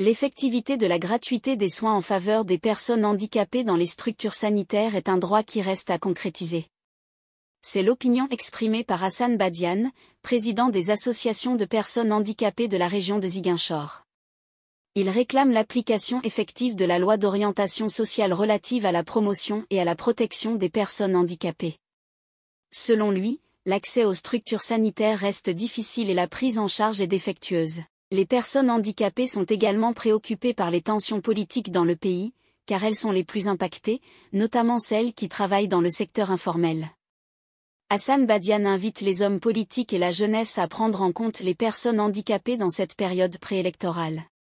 L'effectivité de la gratuité des soins en faveur des personnes handicapées dans les structures sanitaires est un droit qui reste à concrétiser. C'est l'opinion exprimée par Hassan Badian, président des associations de personnes handicapées de la région de Ziguinchor. Il réclame l'application effective de la loi d'orientation sociale relative à la promotion et à la protection des personnes handicapées. Selon lui, l'accès aux structures sanitaires reste difficile et la prise en charge est défectueuse. Les personnes handicapées sont également préoccupées par les tensions politiques dans le pays, car elles sont les plus impactées, notamment celles qui travaillent dans le secteur informel. Hassan Badian invite les hommes politiques et la jeunesse à prendre en compte les personnes handicapées dans cette période préélectorale.